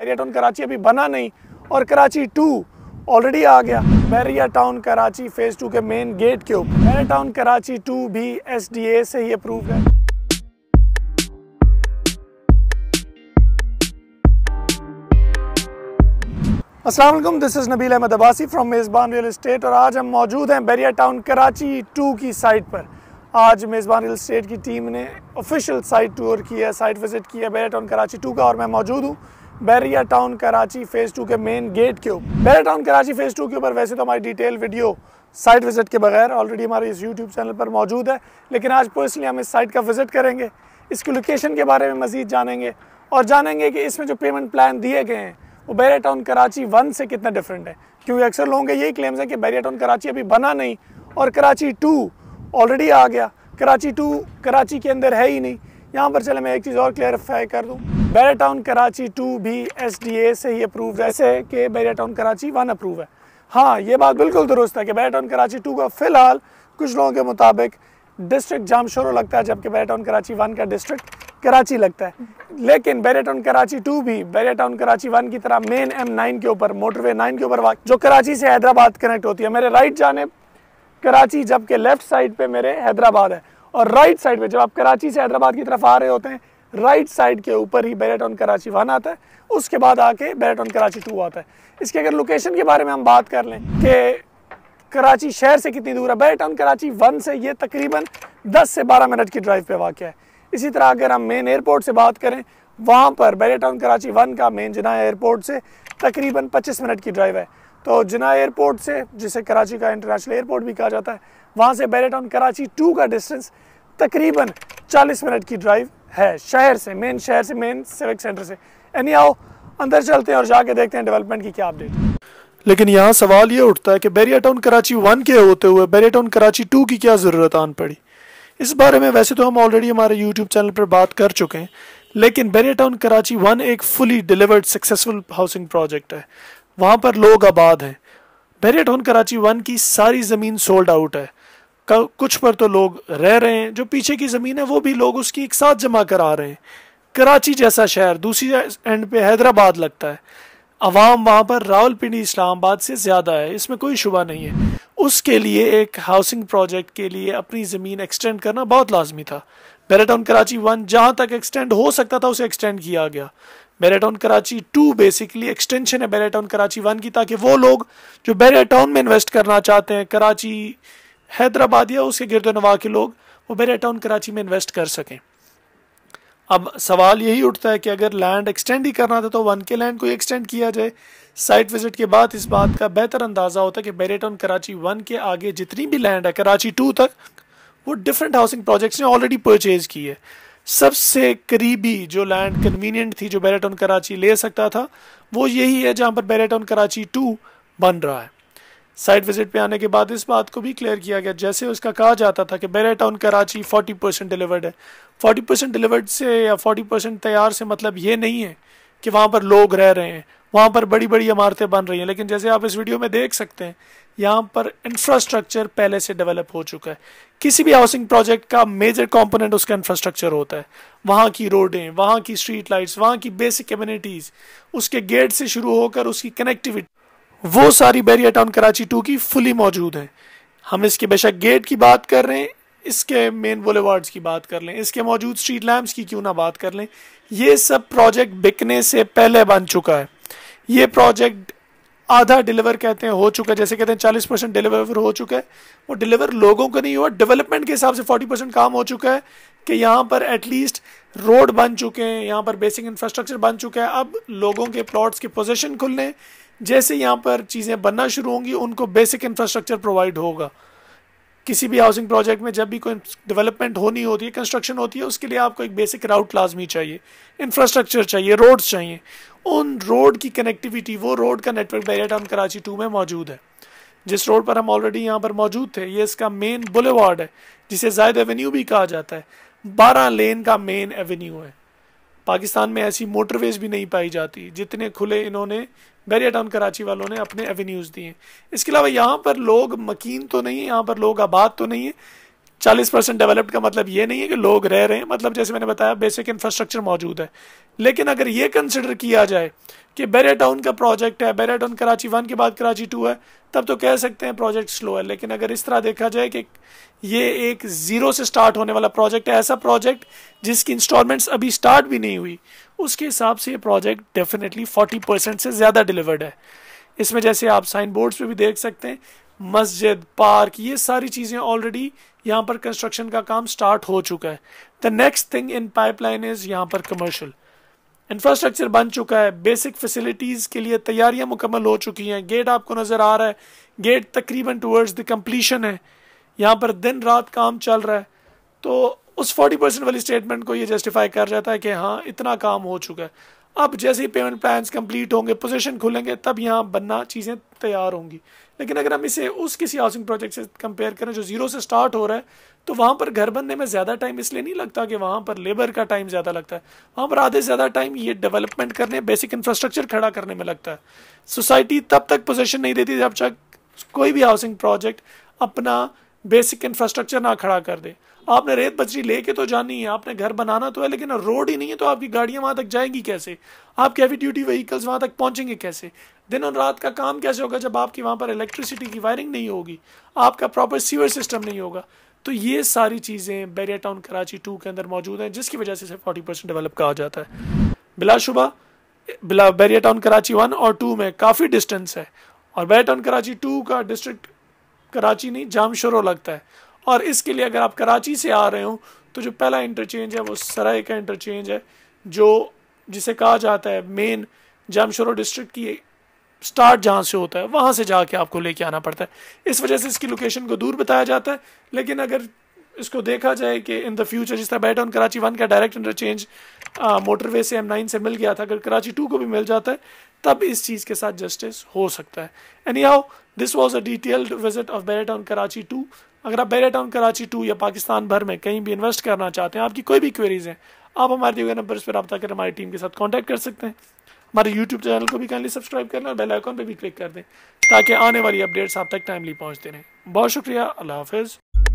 मैरियाटाउन कराची अभी बना नहीं और कराची टू ऑलरेडी आ गया Bahria town Karachi phase two के मेन गेट के ऊपर मैरिया टाउन कराची टू भी एस से ही अप्रूव है Aslam this is Nabeel Ahmed Abbasi from Mezban real estate और आज हम मौजूद हैं बैरिया टाउन कराची टू की साइट पर आज मेज़बान रियल स्टेट की टीम ने ऑफिशियल साइट टूर की है साइट विज़िट की है बैरा टाउन कराची टू का और मैं मौजूद हूँ Bahria town Karachi phase two के मेन गेट के ऊपर Bahria town Karachi phase two के ऊपर वैसे तो हमारी डिटेल वीडियो साइट विज़िट के बगैर ऑलरेडी हमारे इस यूट्यूब चैनल पर मौजूद है लेकिन आज पर्सनली हम इस साइट का विज़िट करेंगे इसकी लोकेशन के बारे में मज़ीद जानेंगे और जानेंगे कि इसमें जो पेमेंट प्लान दिए गए हैं वो बैरिया टाउन कराची वन से कितना डिफरेंट है क्योंकि अक्सर लोगों के यही क्लेम्स हैं कि बैरिया टाउन कराची अभी बना नहीं और कराची टू ऑलरेडी आ गया कराची टू कराची के अंदर है ही नहीं यहाँ पर चले मैं एक चीज़ और क्लियरफाई कर दूँ बैरा टाउन कराची टू भी एस डी ए से ही अप्रूव ऐसे है कि Bahria town Karachi one approve है हाँ ये बात बिल्कुल दुरुस्त है कि बैरा टाउन कराची टू का फ़िलहाल कुछ लोगों के मुताबिक डिस्ट्रिक्ट जाम शोरों लगता है जबकि बैरा टाउन कराची वन का डिस्ट्रिक्ट कराची लगता है लेकिन बैरा टाउन कराची टू भी बैरा टाउन कराची वन की तरह मेन एम नाइन के ऊपर मोटरवे नाइन के ऊपर जो कराची से हैदराबाद कनेक्ट होती है मेरे राइट जाने कराची जबकि लेफ्ट साइड पे मेरे हैदराबाद है और राइट साइड पे जब आप कराची से हैदराबाद की तरफ आ रहे होते हैं राइट साइड के ऊपर ही बैरेट ऑन कराची वन आता है उसके बाद आके बैरेट ऑन कराची टू आता है इसके अगर लोकेशन के बारे में हम बात कर लें कि कराची शहर से कितनी दूर है बैरेट ऑन कराची वन से ये तकरीबन दस से बारह मिनट की ड्राइव पर वाक़ है इसी तरह अगर हम मेन एयरपोर्ट से बात करें वहाँ पर बैरेट ऑन कराची वन का मेन जना एयरपोर्ट से तकरीबन पच्चीस मिनट की ड्राइव है तो जिना एयरपोर्ट से जिसे कराची का इंटरनेशनल एयरपोर्ट भी कहा जाता है वहाँ से बैरेटाउन कराची टू का डिस्टेंस तकरीबन 40 मिनट की ड्राइव है शहर से मेन शहर से मेन सिविक सेंटर से यानी आओ अंदर चलते हैं और जाके देखते हैं डेवलपमेंट की क्या अपडेट लेकिन यहाँ सवाल ये उठता है कि बैरिया टाउन कराची वन के होते हुए बैरिया टाउन कराची टू की क्या ज़रूरत आन पड़ी इस बारे में वैसे तो हम ऑलरेडी हमारे यूट्यूब चैनल पर बात कर चुके हैं लेकिन बैरिया टाउन कराची वन एक fully delivered successful housing project है वहाँ पर लोग आबाद हैं बैरियट टाउन कराची वन की सारी ज़मीन सोल्ड आउट है कुछ पर तो लोग रह रहे हैं जो पीछे की ज़मीन है वो भी लोग उसकी एक साथ जमा करा रहे हैं कराची जैसा शहर दूसरी एंड पे हैदराबाद लगता है आवाम वहाँ पर रावलपिंडी इस्लामाबाद से ज़्यादा है इसमें कोई शुबा नहीं है उसके लिए एक हाउसिंग प्रोजेक्ट के लिए अपनी ज़मीन एक्सटेंड करना बहुत लाजमी था बैराटाउन कराची वन जहाँ तक एक्सटेंड हो सकता था उसे एक्सटेंड किया गया Bahria town Karachi two basically extension है बैरेटाउन कराची वन की ताकि वो लोग जो बैरेटाउन में इन्वेस्ट करना चाहते हैं कराची हैदराबाद या उसके गिरद नवा के लोग वो बैरेटाउन कराची में इन्वेस्ट कर सकें अब सवाल यही उठता है कि अगर लैंड एक्सटेंड ही करना था तो वन के लैंड को एक्सटेंड किया जाए साइट विजिट के बाद इस बात का बेहतर अंदाज़ा होता है कि बैरेटाउन कराची वन के आगे जितनी भी लैंड है कराची टू तक वो डिफरेंट हाउसिंग प्रोजेक्ट्स ने ऑलरेडी परचेज की है सबसे करीबी जो लैंड कन्वीनियंट थी जो बैराटॉन कराची ले सकता था वो यही है जहाँ पर ऑन कराची टू बन रहा है साइट विजिट पे आने के बाद इस बात को भी क्लियर किया गया जैसे उसका कहा जाता था कि बैराटाउन कराची 40 परसेंट डिलीवर्ड है 40 परसेंट डिलीवर्ड से या 40 परसेंट तैयार से मतलब ये नहीं है कि वहाँ पर लोग रह रहे हैं वहाँ पर बड़ी बड़ी इमारतें बन रही हैं लेकिन जैसे आप इस वीडियो में देख सकते हैं यहाँ पर इंफ्रास्ट्रक्चर पहले से डेवलप हो चुका है किसी भी हाउसिंग प्रोजेक्ट का मेजर कंपोनेंट उसका इंफ्रास्ट्रक्चर होता है वहाँ की रोडें वहाँ की स्ट्रीट लाइट्स वहाँ की बेसिक कम्युनिटीज़ उसके गेट से शुरू होकर उसकी कनेक्टिविटी वो सारी बैरिया टाउन कराची टू की फुली मौजूद है हम इसके बेशक गेट की बात कर रहे हैं इसके मेन बोलेवार्ड्स की बात कर लें इसके मौजूद स्ट्रीट लैम्प्स की क्यों ना बात कर लें ये सब प्रोजेक्ट बिकने से पहले बन चुका है ये प्रोजेक्ट आधा डिलीवर कहते हैं हो चुका है जैसे कहते हैं चालीस परसेंट डिलीवर हो चुका है वो डिलीवर लोगों का नहीं हुआ डेवलपमेंट के हिसाब से फोर्टी परसेंट काम हो चुका है कि यहाँ पर एटलीस्ट रोड बन चुके हैं यहाँ पर बेसिक इंफ्रास्ट्रक्चर बन चुका है अब लोगों के प्लॉट्स के पोजिशन खुलने जैसे यहाँ पर चीज़ें बनना शुरू होंगी उनको बेसिक इंफ्रास्ट्रक्चर प्रोवाइड होगा किसी भी हाउसिंग प्रोजेक्ट में जब भी कोई डेवलपमेंट होनी होती है कंस्ट्रक्शन होती है उसके लिए आपको एक बेसिक राउट लाजमी चाहिए इंफ्रास्ट्रक्चर चाहिए रोड्स चाहिए उन रोड की कनेक्टिविटी वो रोड का नेटवर्क डायरेक्ट हम कराची टू में मौजूद है जिस रोड पर हम ऑलरेडी यहाँ पर मौजूद थे ये इसका मेन बुलेवार्ड है जिसे जायद एवेन्यू भी कहा जाता है बारह लेन का मेन एवेन्यू है पाकिस्तान में ऐसी मोटरवेज भी नहीं पाई जाती जितने खुले इन्होंने बैरिया टाउन कराची वालों ने अपने एवेन्यूज़ दिए इसके अलावा यहाँ पर लोग मकीन तो नहीं है यहाँ पर लोग आबाद तो नहीं है चालीस परसेंट डेवलप्ड का मतलब ये नहीं है कि लोग रह रहे हैं मतलब जैसे मैंने बताया बेसिक इंफ्रास्ट्रक्चर मौजूद है लेकिन अगर ये कंसिडर किया जाए कि बेरे टाउन का प्रोजेक्ट है बेरे टाउन कराची वन के बाद कराची टू है तब तो कह सकते हैं प्रोजेक्ट स्लो है लेकिन अगर इस तरह देखा जाए कि ये एक ज़ीरो से स्टार्ट होने वाला प्रोजेक्ट है ऐसा प्रोजेक्ट जिसकी इंस्टॉलमेंट्स अभी स्टार्ट भी नहीं हुई उसके हिसाब से ये प्रोजेक्ट डेफिनेटली फोर्टी परसेंट से ज़्यादा डिलीवर्ड है इसमें जैसे आप साइन बोर्ड्स पे भी देख सकते हैं मस्जिद पार्क ये सारी चीज़ें ऑलरेडी यहाँ पर कंस्ट्रक्शन का काम स्टार्ट हो चुका है the next thing in pipeline is यहाँ पर कमर्शल इंफ्रास्ट्रक्चर बन चुका है बेसिक फैसिलिटीज़ के लिए तैयारियां मुकम्मल हो चुकी हैं गेट आपको नज़र आ रहा है गेट तकरीबन टूवर्ड्स द कम्पलीशन है यहाँ पर दिन रात काम चल रहा है तो उस 40 परसेंट वाली स्टेटमेंट को ये जस्टिफाई कर जाता है कि हाँ इतना काम हो चुका है अब जैसे ही पेमेंट प्लान्स कंप्लीट होंगे पोजीशन खुलेंगे तब यहाँ बनना चीज़ें तैयार होंगी लेकिन अगर हम इसे उस किसी हाउसिंग प्रोजेक्ट से कंपेयर करें जो ज़ीरो से स्टार्ट हो रहा है तो वहाँ पर घर बनने में ज़्यादा टाइम इसलिए नहीं लगता कि वहाँ पर लेबर का टाइम ज़्यादा लगता है वहाँ पर आधे से ज़्यादा टाइम ये डेवलपमेंट करने बेसिक इंफ्रास्ट्रक्चर खड़ा करने में लगता है सोसाइटी तब तक पोजिशन नहीं देती जब तक कोई भी हाउसिंग प्रोजेक्ट अपना बेसिक इंफ्रास्ट्रक्चर ना खड़ा कर दे आपने रेत बजरी लेके तो जानी है आपने घर बनाना तो है लेकिन रोड ही नहीं है तो आपकी गाड़ियां वहां तक जाएंगी कैसे आपके हैवी ड्यूटी व्हीकल्स वहां तक पहुंचेंगे कैसे दिन और रात का काम कैसे होगा जब आपकी वहां पर इलेक्ट्रिसिटी की वायरिंग नहीं होगी आपका प्रॉपर सीवर सिस्टम नहीं होगा तो ये सारी चीज़ें बैरिया टाउन कराची टू के अंदर मौजूद हैं जिसकी वजह से इसे फोर्टी परसेंट डेवलप कहा जाता है बिलाशुबा बिला बैरिया टाउन कराची वन और टू में काफ़ी डिस्टेंस है और बैरिया टाउन कराची टू का डिस्ट्रिक्ट कराची नहीं जामशोरो लगता है और इसके लिए अगर आप कराची से आ रहे हो तो जो पहला इंटरचेंज है वो सराय का इंटरचेंज है जो जिसे कहा जाता है मेन जामशोरो डिस्ट्रिक्ट की स्टार्ट जहाँ से होता है वहाँ से जाके आपको लेके आना पड़ता है इस वजह से इसकी लोकेशन को दूर बताया जाता है लेकिन अगर इसको देखा जाए कि इन द फ्यूचर जिस तरह बैट ऑन कराची वन का डायरेक्ट इंटरचेंज मोटरवे से एम नाइन से मिल गया था अगर कराची टू को भी मिल जाता है तब इस चीज़ के साथ जस्टिस हो सकता है anyhow this was a detailed visit of Bahria town Karachi two अगर आप बैरे टाउन कराची टू या पाकिस्तान भर में कहीं भी इन्वेस्ट करना चाहते हैं आपकी कोई भी क्वेरीज हैं आप हमारे दिए गए नंबर पर रबा कर हमारी टीम के साथ कॉन्टैक्ट कर सकते हैं हमारे यूट्यूब चैनल को भी कैंडली सब्सक्राइब कर लें और बेल आइकॉन पर भी क्लिक कर दें ताकि आने वाली अपडेट्स आप तक टाइमली पहुँचते रहें बहुत शुक्रिया अल्लाह हाफिज़